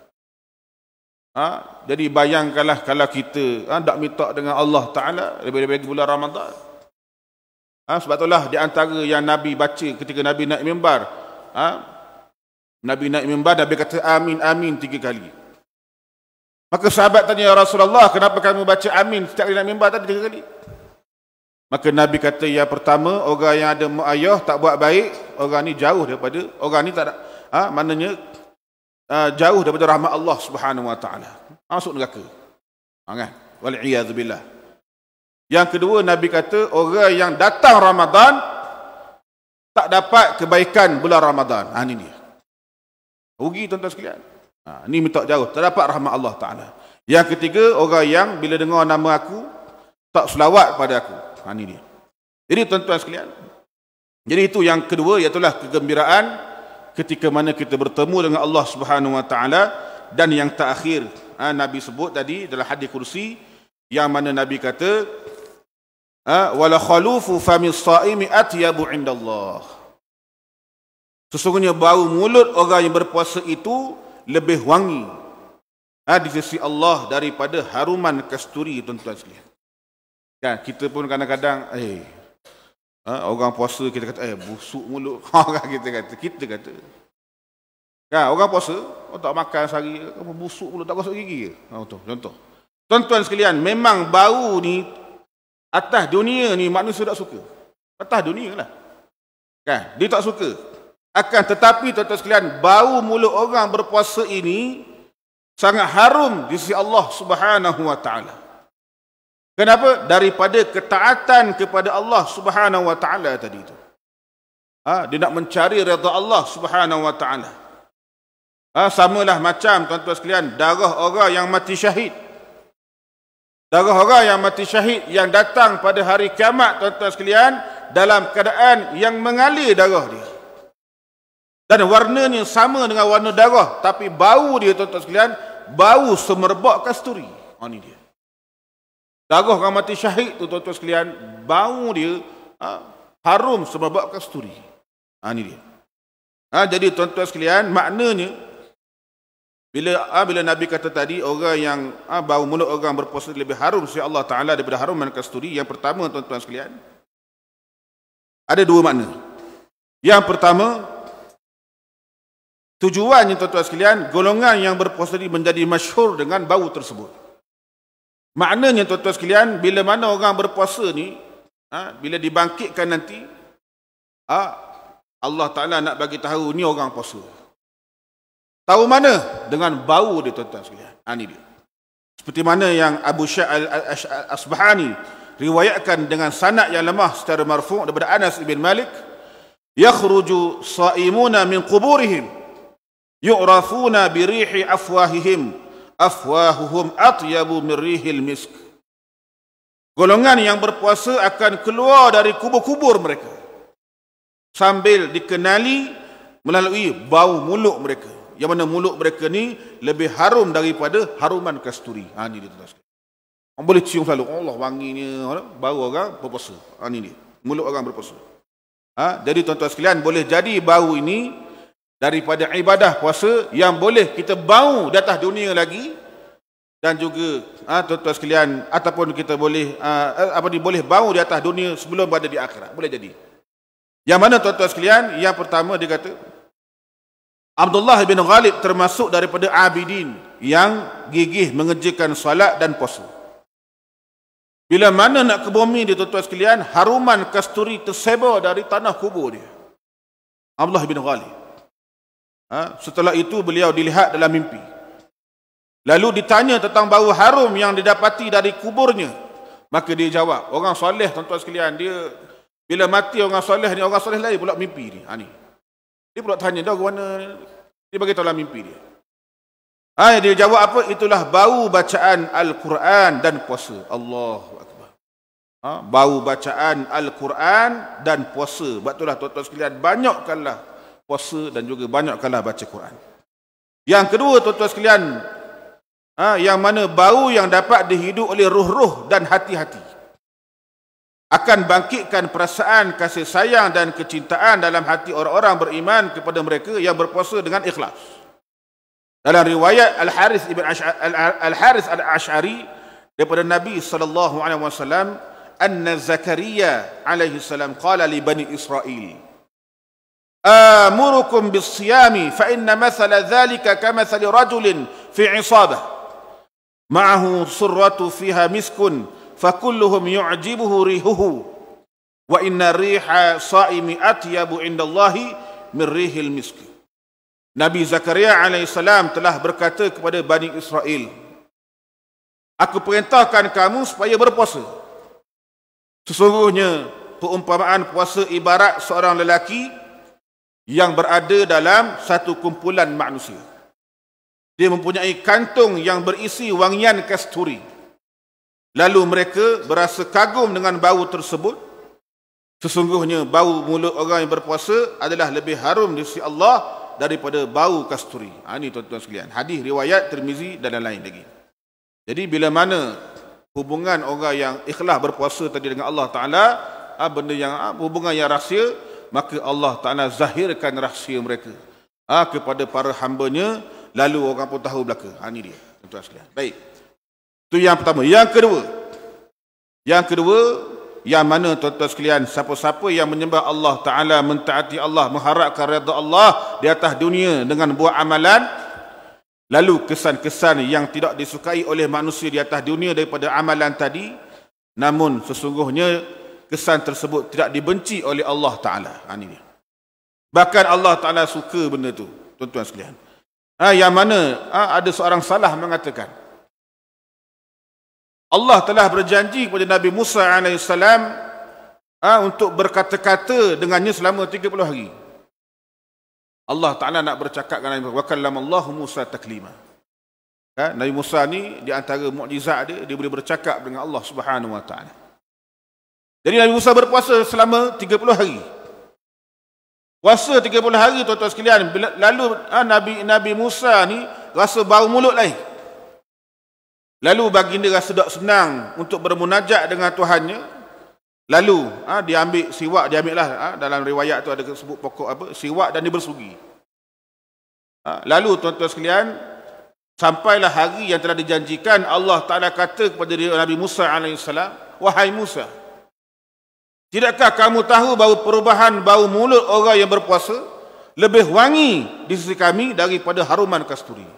Ha? Jadi bayangkanlah kalau kita ha, tak minta dengan Allah Taala daripada bulan Ramadhan. Ha, sebab itulah di antara yang Nabi baca ketika Nabi naik mimbar. Ha? Nabi naik mimbar, Nabi kata amin, amin tiga kali. Maka sahabat tanya ya Rasulullah, kenapa kamu baca amin setiap kali nak mimbar tadi tiga kali? Maka Nabi kata yang pertama, orang yang ada mak tak buat baik, orang ni jauh daripada orang ni tak ada ha, maknanya ha, jauh daripada rahmat Allah Subhanahu Wa Taala. Ha, masuk neraka. Ha kan? Wal iyad billah. Yang kedua Nabi kata orang yang datang Ramadan tak dapat kebaikan bulan Ramadan. Ha ni dia. Rugi tuan-tuan sekalian. Ha, ini minta jauh. Tak dapat rahmat Allah Ta'ala. Yang ketiga, orang yang bila dengar nama aku, tak selawat pada aku. Ha, ini dia. Jadi tuan-tuan sekalian. Jadi itu yang kedua, iaitu kegembiraan ketika mana kita bertemu dengan Allah Subhanahu Wa Taala Dan yang terakhir, ha, Nabi sebut tadi dalam hadis kursi, yang mana Nabi kata, ha, Wala khalufu famil sa'imi atyabu indallah. Sesungguhnya bau mulut orang yang berpuasa itu, lebih wangi ha, di sisi Allah daripada haruman kasturi tuan-tuan sekalian. Kan kita pun kadang-kadang eh ha, orang puasa kita kata eh busuk mulut. [LAUGHS] Ha kita kata kita kata. Kan orang puasa oh, tak makan sehari apa busuk mulut tak gosok gigi ke? Ha contoh contoh. Tuan-tuan sekalian memang bau ni atas dunia ni manusia tak suka. Atas dunia lah. Kan dia tak suka. Akan tetapi tuan-tuan sekalian, bau mulut orang berpuasa ini sangat harum di sisi Allah Subhanahu wa taala. Kenapa? Daripada ketaatan kepada Allah Subhanahu wa taala tadi itu. Ha, dia nak mencari redha Allah Subhanahu wa taala. Ha, samalah macam tuan-tuan sekalian, darah orang yang mati syahid. Darah orang yang mati syahid yang datang pada hari kiamat tuan-tuan sekalian dalam keadaan yang mengalir darah dia dan warnanya sama dengan warna darah tapi bau dia tuan-tuan sekalian bau semerbak kasturi ha ni dia darah orang mati syahid tu tuan-tuan sekalian bau dia ha, harum semerbak kasturi ha ni dia ha jadi tuan-tuan sekalian maknanya bila ha, bila nabi kata tadi orang yang ha, bau mulut orang berpuasa lebih harum si Allah taala daripada harum dan kasturi yang pertama tuan-tuan sekalian ada dua makna yang pertama Tujuannya tuan-tuan sekalian, golongan yang berprosedi menjadi masyhur dengan bau tersebut. Maknanya tuan-tuan sekalian, bila mana orang berpuasa ni, ha, bila dibangkitkan nanti, ha, Allah Ta'ala nak bagi tahu ni orang puasa. Tahu mana? Dengan bau dia tuan-tuan sekalian. Ha, ini dia. Seperti mana yang Abu Syah Al-Asbahani riwayatkan dengan sanak yang lemah secara marfu' daripada Anas ibn Malik. Yakhruju sa'imuna min kuburihim yu'rafuna bi rihi afwahihim afwahuhum atyabu min rihil misk golongan yang berpuasa akan keluar dari kubur-kubur mereka sambil dikenali melalui bau mulut mereka yang mana mulut mereka ni lebih harum daripada haruman kasturi ha ni dia tuan orang boleh cium selalu Allah wanginya bau orang berpuasa ha ni dia mulut orang berpuasa ha jadi tuan-tuan sekalian boleh jadi bau ini daripada ibadah puasa yang boleh kita bau datah dunia lagi dan juga ah, tuan-tuan sekalian ataupun kita boleh ah, eh, apa ni boleh bau di atas dunia sebelum berada di akhirat boleh jadi yang mana tuan-tuan sekalian yang pertama dia kata Abdullah bin Ghalib termasuk daripada abidin yang gigih mengerjakan solat dan puasa bila mana nak ke bumi dia tuan-tuan sekalian haruman kasturi tersebar dari tanah kubur dia Abdullah bin Ghalib Ha? Setelah itu beliau dilihat dalam mimpi. Lalu ditanya tentang bau harum yang didapati dari kuburnya. Maka dia jawab, orang soleh tuan-tuan sekalian, dia bila mati orang soleh ni, orang soleh lain pula mimpi ni. Ha, ni. Dia pula tanya, dia mana? Dia beritahu dalam mimpi dia. Ha, dia jawab apa? Itulah bau bacaan Al-Quran dan puasa. Allah Akbar. Ha, bau bacaan Al-Quran dan puasa. Sebab itulah tuan-tuan sekalian, banyakkanlah puasa dan juga banyakkanlah baca Quran. Yang kedua tuan-tuan sekalian, ha, yang mana bau yang dapat dihidup oleh ruh-ruh dan hati-hati akan bangkitkan perasaan kasih sayang dan kecintaan dalam hati orang-orang beriman kepada mereka yang berpuasa dengan ikhlas. Dalam riwayat Al-Haris ibn Al-Haris Al-Ash'ari daripada Nabi sallallahu alaihi wasallam, "Anna Zakaria alaihi salam qala li Bani Israil, آمركم بالصيام فإن مثل ذلك كمثل رجل في عصابة معه صرة فيها مسك فكلهم يعجبه ريحه وإن ريح صائم أطيب عند الله من ريح المسك نبي زكريا عليه السلام telah berkata kepada Bani Israel Aku perintahkan kamu supaya berpuasa Sesungguhnya perumpamaan puasa ibarat seorang lelaki yang berada dalam satu kumpulan manusia. Dia mempunyai kantung yang berisi wangian kasturi. Lalu mereka berasa kagum dengan bau tersebut. Sesungguhnya bau mulut orang yang berpuasa adalah lebih harum di sisi Allah daripada bau kasturi. Ha, ini tuan-tuan sekalian. Hadis, riwayat, termizi dan lain-lain lagi. Jadi bila mana hubungan orang yang ikhlas berpuasa tadi dengan Allah Ta'ala, ha, benda yang ha, hubungan yang rahsia, maka Allah Ta'ala zahirkan rahsia mereka ha, kepada para hambanya, lalu orang pun tahu belaka. Ha, ini dia, tuan-tuan Baik. Itu yang pertama. Yang kedua, yang kedua, yang mana tuan-tuan sekalian, siapa-siapa yang menyembah Allah Ta'ala, mentaati Allah, mengharapkan redha Allah di atas dunia dengan buat amalan, lalu kesan-kesan yang tidak disukai oleh manusia di atas dunia daripada amalan tadi, namun sesungguhnya kesan tersebut tidak dibenci oleh Allah Ta'ala. Ha, Bahkan Allah Ta'ala suka benda tu, Tuan-tuan sekalian. Ha, yang mana ha, ada seorang salah mengatakan. Allah telah berjanji kepada Nabi Musa AS ha, untuk berkata-kata dengannya selama 30 hari. Allah Ta'ala nak bercakap dengan Nabi Musa. Wakallam Allah Musa taklima. Ha, Nabi Musa ni di antara mukjizat dia, dia boleh bercakap dengan Allah Subhanahu Wa Ta'ala. Jadi Nabi Musa berpuasa selama 30 hari. Puasa 30 hari tuan-tuan sekalian. Lalu ha, Nabi Nabi Musa ni rasa bau mulut lain. Lalu baginda rasa tak senang untuk bermunajat dengan Tuhannya. Lalu ha, dia ambil siwak, dia ambil lah. Ha, dalam riwayat tu ada sebut pokok apa. Siwak dan dia bersugi. Ha, lalu tuan-tuan sekalian. Sampailah hari yang telah dijanjikan Allah Ta'ala kata kepada Nabi Musa AS. Wahai Musa. Tidakkah kamu tahu bau perubahan bau mulut orang yang berpuasa lebih wangi di sisi kami daripada haruman kasturi?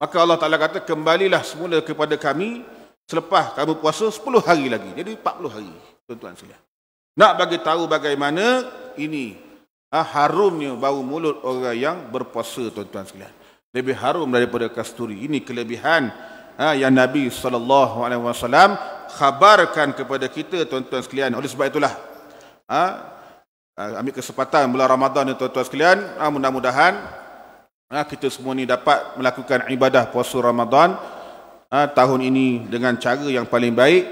Maka Allah Ta'ala kata, kembalilah semula kepada kami selepas kamu puasa 10 hari lagi. Jadi 40 hari. Tuan-tuan sekalian. Nak bagi tahu bagaimana ini ha, harumnya bau mulut orang yang berpuasa tuan-tuan sekalian. Lebih harum daripada kasturi. Ini kelebihan ha, yang Nabi Wasallam khabarkan kepada kita tuan-tuan sekalian. Oleh sebab itulah ha, ambil kesempatan bulan Ramadan ni tuan-tuan sekalian. Ha, Mudah-mudahan ha, kita semua ni dapat melakukan ibadah puasa Ramadan ha, tahun ini dengan cara yang paling baik.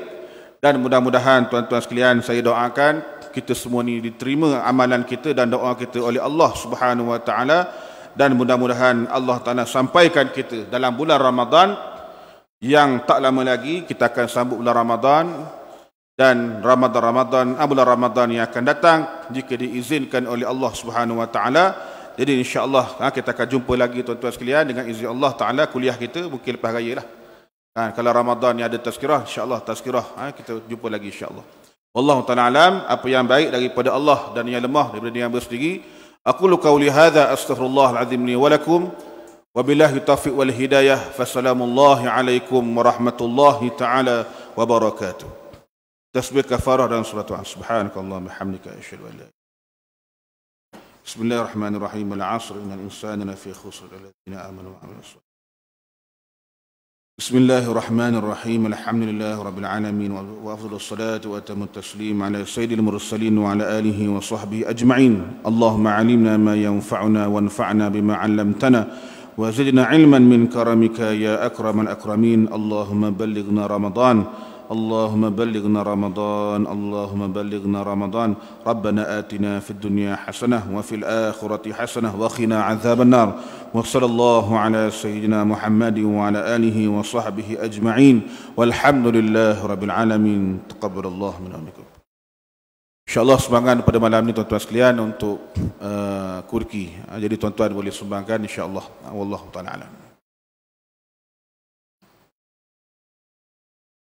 Dan mudah-mudahan tuan-tuan sekalian saya doakan kita semua ni diterima amalan kita dan doa kita oleh Allah Subhanahu Wa Taala dan mudah-mudahan Allah Taala sampaikan kita dalam bulan Ramadan yang tak lama lagi kita akan sambut bulan Ramadan dan Ramadan Ramadan ah, bulan Ramadan yang akan datang jika diizinkan oleh Allah Subhanahu Wa Taala. Jadi insya-Allah ah, kita akan jumpa lagi tuan-tuan sekalian dengan izin Allah Taala kuliah kita mungkin lepas raya lah. Ha, kalau Ramadan ni ada tazkirah insya-Allah tazkirah ha, kita jumpa lagi insya-Allah. Wallahu ta'ala alam apa yang baik daripada Allah dan yang lemah daripada yang sendiri. Aku lu kauli hadza astaghfirullah alazim li wa lakum. وبالله التوفيق والهداية فسلام الله عليكم ورحمة الله تعالى وبركاته تسبيح كفارة dan surat سبحانك اللهم وبحمدك أشهد أن لا بسم الله الرحمن الرحيم العصر إن الإنسان لفي خسر الذين آمنوا وعملوا الصالحات بسم الله الرحمن الرحيم الحمد لله رب العالمين وأفضل الصلاة وأتم التسليم على سيد المرسلين وعلى آله وصحبه أجمعين اللهم علمنا ما ينفعنا وانفعنا بما علمتنا وزدنا علما من كرمك يا اكرم الاكرمين اللهم بلغنا رمضان اللهم بلغنا رمضان اللهم بلغنا رمضان ربنا آتنا في الدنيا حسنة وفي الآخرة حسنة وقنا عذاب النار وصلى الله على سيدنا محمد وعلى آله وصحبه أجمعين والحمد لله رب العالمين تقبل الله منكم InsyaAllah sumbangan pada malam ni tuan-tuan sekalian untuk uh, kurki. Uh, jadi tuan-tuan boleh sumbangkan insyaAllah. Wallahu ta'ala alam.